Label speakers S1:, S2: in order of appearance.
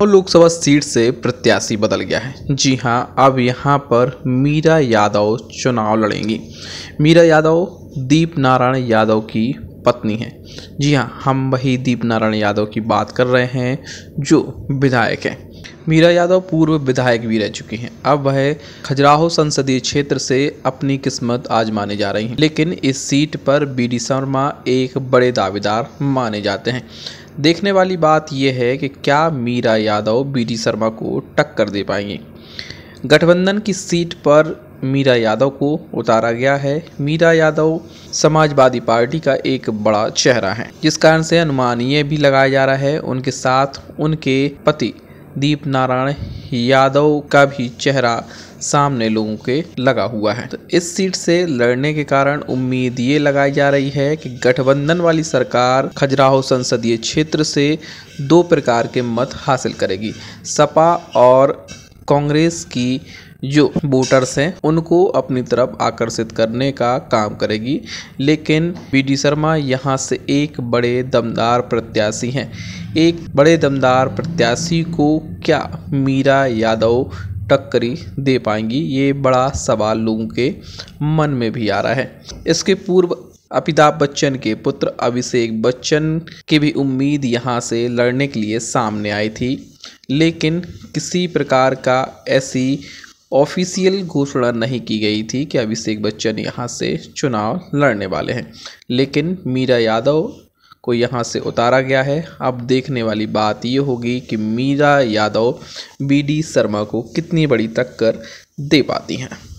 S1: तो लोकसभा सीट से प्रत्याशी बदल गया है जी हाँ अब यहाँ पर मीरा यादव चुनाव लड़ेंगी मीरा यादव दीप नारायण यादव की पत्नी है जी हाँ हम वही दीप नारायण यादव की बात कर रहे हैं जो विधायक हैं मीरा यादव पूर्व विधायक भी रह चुकी हैं अब वह खजुराहो संसदीय क्षेत्र से अपनी किस्मत आजमाने जा रही हैं लेकिन इस सीट पर बी डी शर्मा एक बड़े दावेदार माने जाते हैं देखने वाली बात यह है कि क्या मीरा यादव बी शर्मा को टक्कर दे पाएंगे गठबंधन की सीट पर मीरा यादव को उतारा गया है मीरा यादव समाजवादी पार्टी का एक बड़ा चेहरा है जिस कारण से अनुमान ये भी लगाया जा रहा है उनके साथ उनके पति दीप नारायण यादव का भी चेहरा सामने लोगों के लगा हुआ है तो इस सीट से लड़ने के कारण उम्मीद ये लगाई जा रही है कि गठबंधन वाली सरकार खजुराहो संसदीय क्षेत्र से दो प्रकार के मत हासिल करेगी सपा और कांग्रेस की जो वोटर्स हैं उनको अपनी तरफ आकर्षित करने का काम करेगी लेकिन डी शर्मा यहाँ से एक बड़े दमदार प्रत्याशी हैं एक बड़े दमदार प्रत्याशी को क्या मीरा यादव टक्करी दे पाएंगी ये बड़ा सवाल लोगों के मन में भी आ रहा है इसके पूर्व अमिताभ बच्चन के पुत्र अभिषेक बच्चन की भी उम्मीद यहाँ से लड़ने के लिए सामने आई थी लेकिन किसी प्रकार का ऐसी ऑफिशियल घोषणा नहीं की गई थी कि अभिषेक बच्चन यहाँ से चुनाव लड़ने वाले हैं लेकिन मीरा यादव को यहाँ से उतारा गया है अब देखने वाली बात ये होगी कि मीरा यादव बीडी शर्मा को कितनी बड़ी टक्कर दे पाती हैं